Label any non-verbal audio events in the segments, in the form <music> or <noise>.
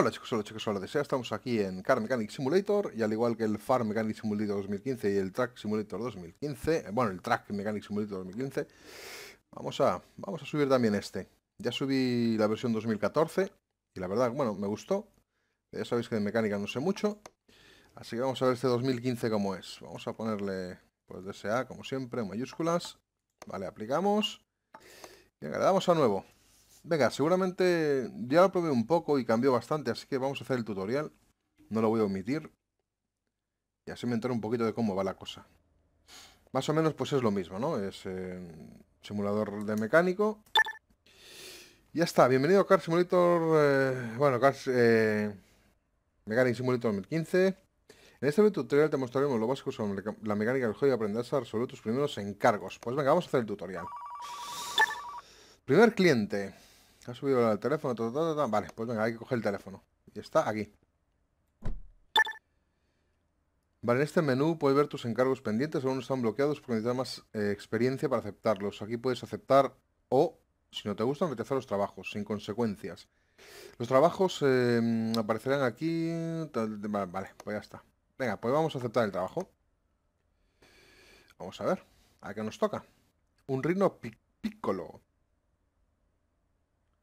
Hola chicos, solo chicos, hola de Estamos aquí en Car Mechanic Simulator y al igual que el Far Mechanic Simulator 2015 y el Track Simulator 2015, eh, bueno, el Track Mechanic Simulator 2015, vamos a, vamos a subir también este. Ya subí la versión 2014 y la verdad, bueno, me gustó. Ya sabéis que de mecánica no sé mucho, así que vamos a ver este 2015 cómo es. Vamos a ponerle, pues DSA, como siempre, mayúsculas. Vale, aplicamos. y le damos a nuevo. Venga, seguramente ya lo probé un poco y cambió bastante, así que vamos a hacer el tutorial. No lo voy a omitir. Y así me entero un poquito de cómo va la cosa. Más o menos pues es lo mismo, ¿no? Es eh, simulador de mecánico. Ya está, bienvenido a Car Simulator... Eh, bueno, Car... Eh, Simulator 2015. En este tutorial te mostraremos lo básico sobre la mecánica del juego y aprenderás a resolver tus primeros encargos. Pues venga, vamos a hacer el tutorial. Primer cliente. Ha subido el teléfono. vale, pues venga, hay que coger el teléfono. Y está aquí. Vale, en este menú puedes ver tus encargos pendientes. Algunos están bloqueados porque necesitas más eh, experiencia para aceptarlos. Aquí puedes aceptar o, si no te gustan, rechazar los trabajos, sin consecuencias. Los trabajos em, aparecerán aquí... Vale, pues ya está. Venga, pues vamos a aceptar el trabajo. Vamos a ver. ¿A qué nos toca? Un ritmo piccolo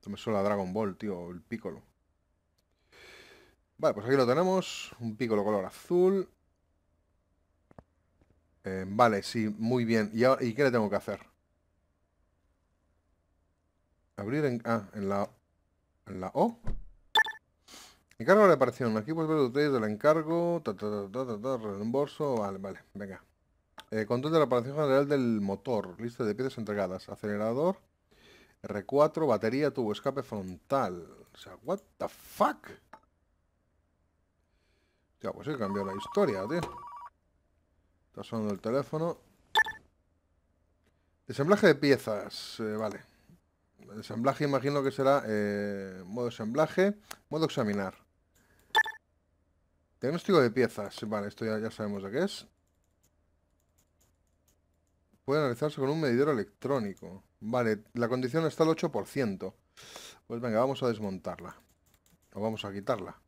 me suena Dragon Ball, tío, el pícolo. Vale, pues aquí lo tenemos. Un pícolo color azul. Eh, vale, sí, muy bien. ¿Y, ahora, ¿Y qué le tengo que hacer? Abrir en... Ah, la... la O. Encargo de reparación. Aquí puedes ver los del encargo. reembolso. Vale, vale. Venga. Eh, control de la reparación general del motor. Lista de piezas entregadas. Acelerador. R4, batería, tubo escape frontal. O sea, what the fuck? Ya, pues he cambiado la historia, tío. Está sonando el teléfono. Desemblaje de piezas, eh, vale. Desemblaje imagino que será eh, modo desemblaje, modo examinar. Diagnóstico de piezas, vale, esto ya, ya sabemos de qué es. Puede analizarse con un medidor electrónico. Vale, la condición está al 8%. Pues venga, vamos a desmontarla. O vamos a quitarla.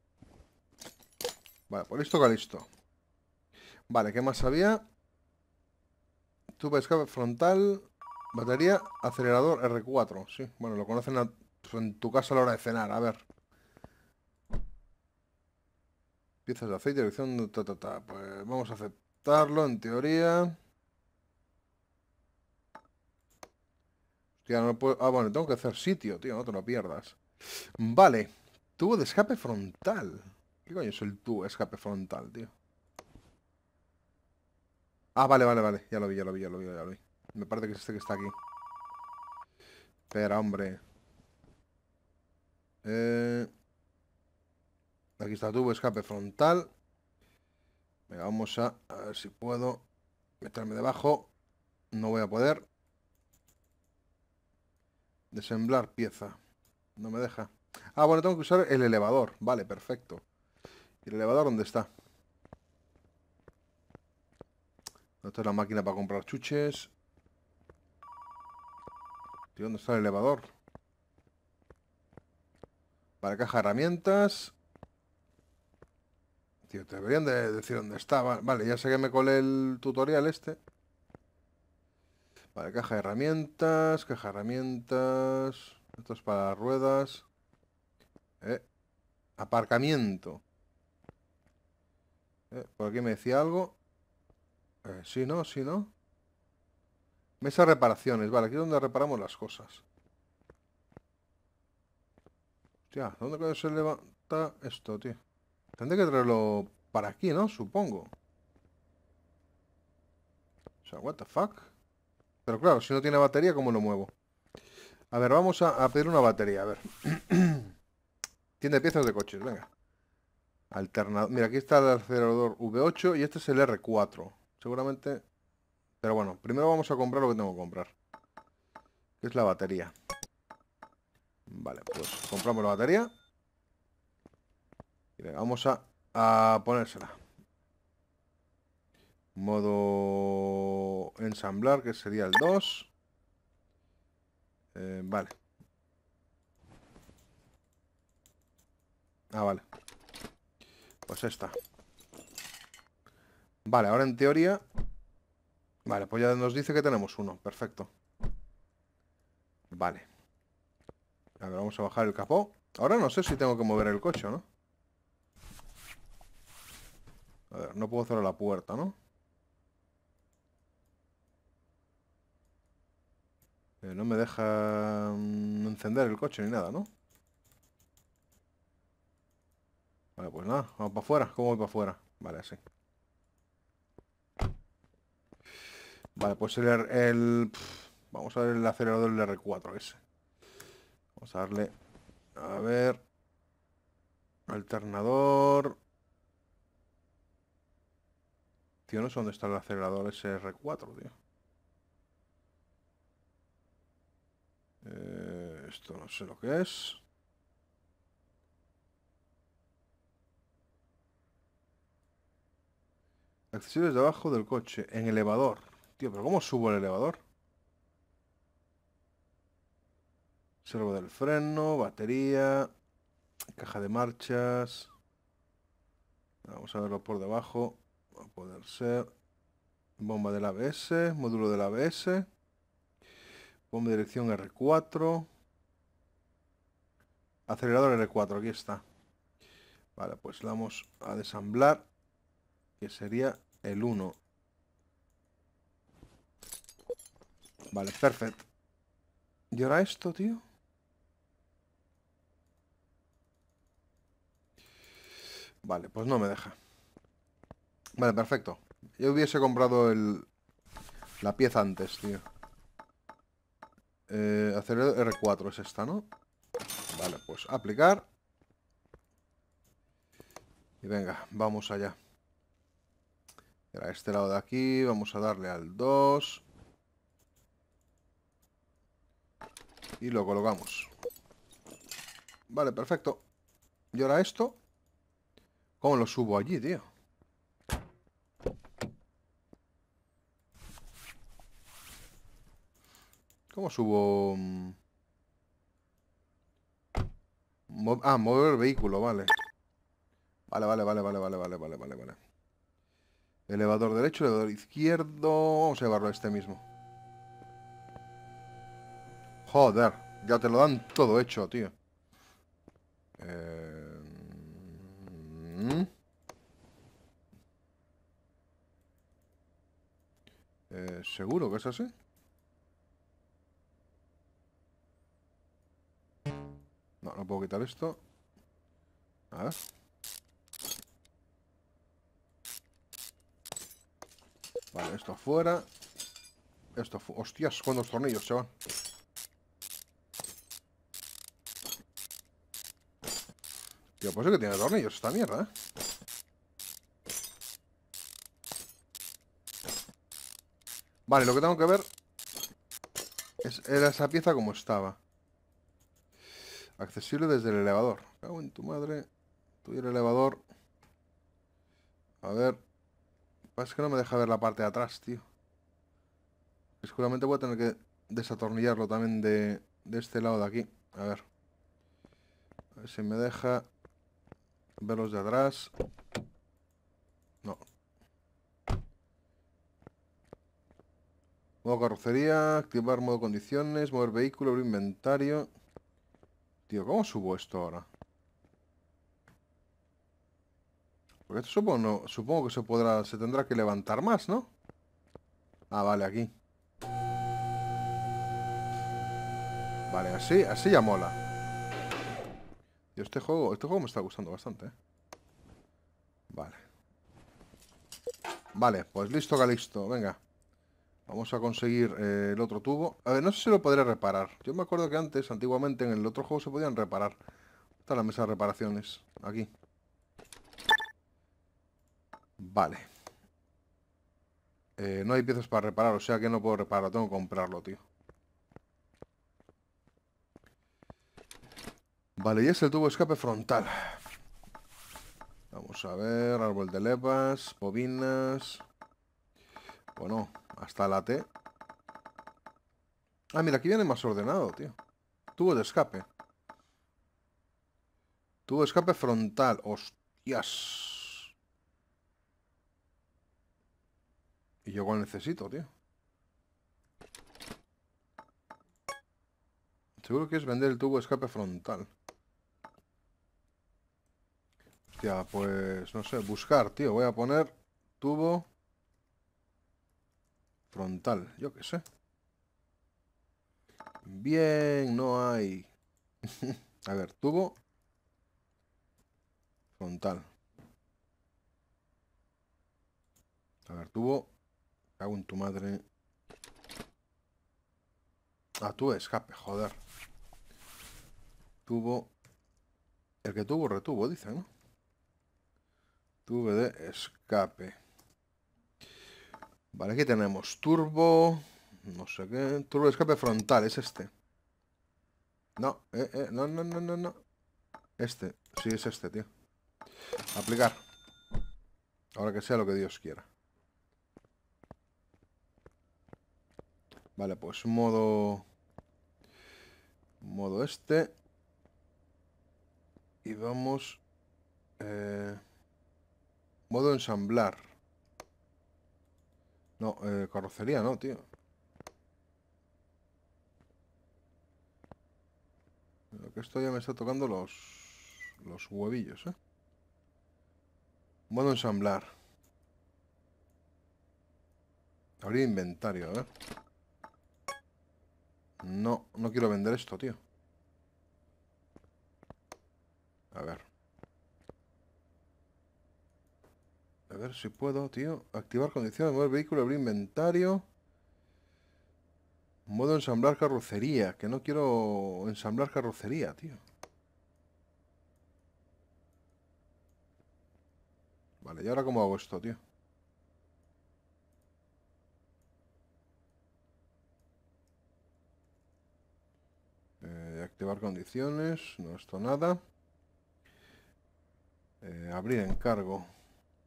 Vale, por esto calisto. listo. Vale, ¿qué más había? tuba escape frontal, batería, acelerador R4. Sí, bueno, lo conocen en tu casa a la hora de cenar. A ver. Piezas de aceite, dirección... Ta, ta, Pues vamos a aceptarlo, en teoría. Ah, bueno, tengo que hacer sitio, tío, no te lo pierdas. Vale. Tubo de escape frontal. ¿Qué coño es el tubo de escape frontal, tío? Ah, vale, vale, vale. Ya lo vi, ya lo vi, ya lo vi, ya lo vi. Me parece que es este que está aquí. Pero, hombre. Eh, aquí está tubo escape frontal. Venga, vamos a, a ver si puedo meterme debajo. No voy a poder. Desemblar pieza. No me deja. Ah, bueno, tengo que usar el elevador. Vale, perfecto. ¿Y el elevador dónde está? Esta es la máquina para comprar chuches. ¿Y dónde está el elevador? Para caja de herramientas. Tío, te deberían de decir dónde está. Vale, ya sé que me colé el tutorial este caja de herramientas, caja de herramientas. Esto es para ruedas. Eh, aparcamiento. Eh, por aquí me decía algo. Eh, sí, no, sí, no. Mesa reparaciones. Vale, aquí es donde reparamos las cosas. Ya, ¿dónde se levanta esto, tío? Tendré que traerlo para aquí, ¿no? Supongo. O sea, what the fuck. Pero claro, si no tiene batería, ¿cómo lo muevo? A ver, vamos a, pedir una batería, a ver. <clears throat> Tiene piezas de coches, venga. Alternador. Mira, aquí está el acelerador V8 y este es el R4. Seguramente... Pero bueno, primero vamos a comprar lo que tengo que comprar. Que es la batería. Vale, pues compramos la batería. Y vamos a ponérsela. Modo ensamblar, que sería el 2. Eh, vale. Ah, vale. Pues está Vale, ahora en teoría... Vale, pues ya nos dice que tenemos uno. Perfecto. Vale. A vamos a bajar el capó. Ahora no sé si tengo que mover el coche, ¿no? A ver, no puedo cerrar la puerta, ¿no? Eh, no me deja mm, encender el coche ni nada, ¿no? Vale, pues nada, vamos para afuera. ¿Cómo voy para afuera? Vale, así. Vale, pues el... vamos a ver el acelerador del R4 ese. Vamos a darle... A ver... Alternador... Tío, no sé dónde está el acelerador ese R4, tío. Esto no sé lo que es. Accesorios de abajo del coche, en elevador. Tío, pero ¿cómo subo el elevador? Servo del freno, batería, caja de marchas. Vamos a verlo por debajo. Va a poder ser bomba del ABS, módulo del ABS, bomba de dirección R4. Acelerador R4, aquí está. Vale, pues lo vamos a desamblar, que sería el 1. Vale, perfecto. ¿Y ahora esto, tío? Vale, pues no me deja. Vale, perfecto. Yo hubiese comprado el... La pieza antes, tío. Eh, acelerador R4 es esta, ¿no? Vale, pues aplicar. Y venga, vamos allá. A este lado de aquí, vamos a darle al 2. Y lo colocamos. Vale, perfecto. Y ahora esto. ¿Cómo lo subo allí, tío? ¿Cómo subo...? ah, mover vehículo, vale. Vale, vale, vale, vale, vale, vale, vale, vale, Elevador derecho, elevador izquierdo. Vamos a llevarlo este mismo. Joder, ya te lo dan todo hecho, tío. Eh, mm. eh ¿Seguro que es así? esto. A Vale, esto fuera. Esto fu Hostias, los tornillos, chaval. Tío, pues es que tiene tornillos esta mierda, ¿eh? Vale, lo que tengo que ver es, era esa pieza como estaba. Accesible desde el elevador. Cago en tu madre. y el elevador. A ver. Es que no me deja ver la parte de atrás, tío. Seguramente voy a tener que desatornillarlo también de, de este lado de aquí. A ver. A ver si me deja ver los de atrás. No. Modo carrocería, activar modo condiciones, mover vehículo, abrir inventario. Tío, ¿cómo subo esto ahora? Porque esto supongo, que se podrá, se tendrá que levantar más, ¿no? Ah, vale, aquí. Vale, así, así ya mola. este juego, este juego me está gustando bastante, ¿eh? Vale. Vale, pues listo, listo, venga. Vamos a conseguir eh, el otro tubo. A ver, no sé si lo podré reparar. Yo me acuerdo que antes, antiguamente, en el otro juego se podían reparar. Está la mesa de reparaciones. Aquí. Vale. Eh, no hay piezas para reparar, o sea que no puedo repararlo. Tengo que comprarlo, tío. Vale, y es el tubo escape frontal. Vamos a ver, árbol de levas, bobinas... Bueno, hasta la T. Ah, mira, aquí viene más ordenado, tío. Tubo de escape. Tubo de escape frontal. Hostias. ¿Y yo cuál necesito, tío? Seguro que es vender el tubo de escape frontal. Ya pues no sé, buscar, tío. Voy a poner tubo Frontal, yo qué sé. Bien, no hay. <laughs> A ver, tubo. Frontal. A ver, tubo. Cago en tu madre. Ah, tu escape, joder. Tubo. El que tuvo retuvo, dice, ¿no? de escape. Vale, aquí tenemos turbo, no sé qué, turbo de escape frontal, es este. No, eh, eh, no, no, no, no, no. Este, sí, es este, tío. Aplicar. Ahora que sea lo que Dios quiera. Vale, pues modo... Modo este. Y vamos... Eh, modo ensamblar. No, eh, carrocería no, tío. que esto ya me está tocando los, los huevillos, ¿eh? Modo ensamblar. Abrir inventario, a ¿eh? ver. No, no quiero vender esto, tío. A ver. A ver si puedo, tío. Activar condiciones, mover vehículo, abrir inventario. Modo ensamblar carrocería, que no quiero ensamblar carrocería, tío. Vale, ¿y ahora cómo hago esto, tío? Eh, activar condiciones, no esto nada. Eh, abrir encargo.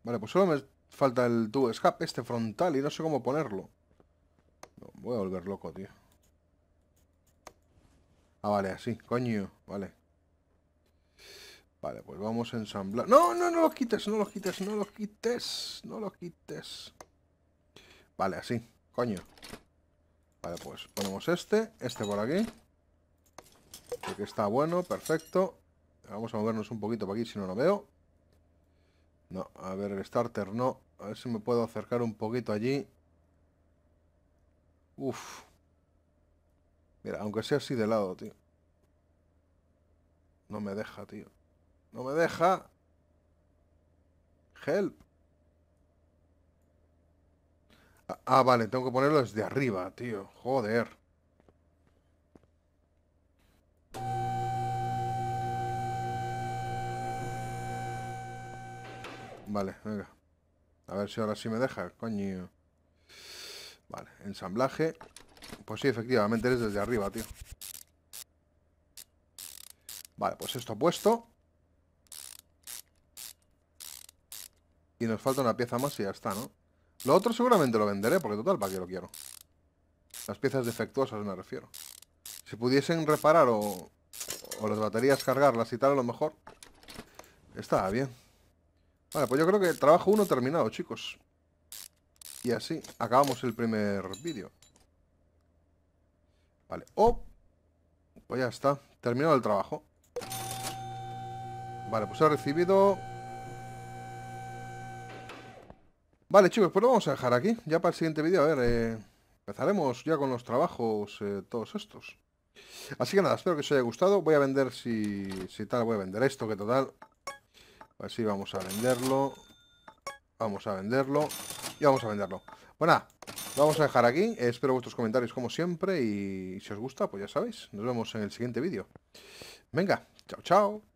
Vale, pues solo me falta el tubo escape, este frontal, y no sé cómo ponerlo. voy a volver loco, tío. Ah, vale, así, coño, vale. Vale, pues vamos a ensamblar. No, no, no lo quites, no lo quites, no lo quites, no lo quites. Vale, así, coño. Vale, pues ponemos este, este por aquí. Porque está bueno, perfecto. Vamos a movernos un poquito para aquí si no lo veo. No, a ver, el starter no. A ver si me puedo acercar un poquito allí. Uf. Mira, aunque sea así de lado, tío. No me deja, tío. No me deja. Help. Ah, ah vale, tengo que ponerlo desde arriba, tío. Joder. Vale, venga. A ver si ahora sí me deja, coño. Vale, ensamblaje. Pues sí, efectivamente eres desde arriba, tío. Vale, pues esto puesto. Y nos falta una pieza más y ya está, ¿no? Lo otro seguramente lo venderé, porque total, ¿para qué lo quiero? Las piezas defectuosas me refiero. Si pudiesen reparar o, o las baterías cargarlas y tal, a lo mejor... está bien. Vale, pues yo creo que el trabajo uno terminado, chicos. Y así acabamos el primer vídeo. Vale, Oh, pues ya está, terminado el trabajo. Vale, pues he recibido... Vale, chicos, pues lo vamos a dejar aquí. Ya para el siguiente vídeo, a ver... Eh, empezaremos ya con los trabajos, eh, todos estos. Así que nada, espero que os haya gustado. Voy a vender si, si tal, voy a vender esto, que total... Así vamos a venderlo. Vamos a venderlo. Y vamos a venderlo. Bueno, vamos a dejar aquí. Espero vuestros comentarios como siempre. Y si os gusta, pues ya sabéis. Nos vemos en el siguiente vídeo. Venga, chao, chao.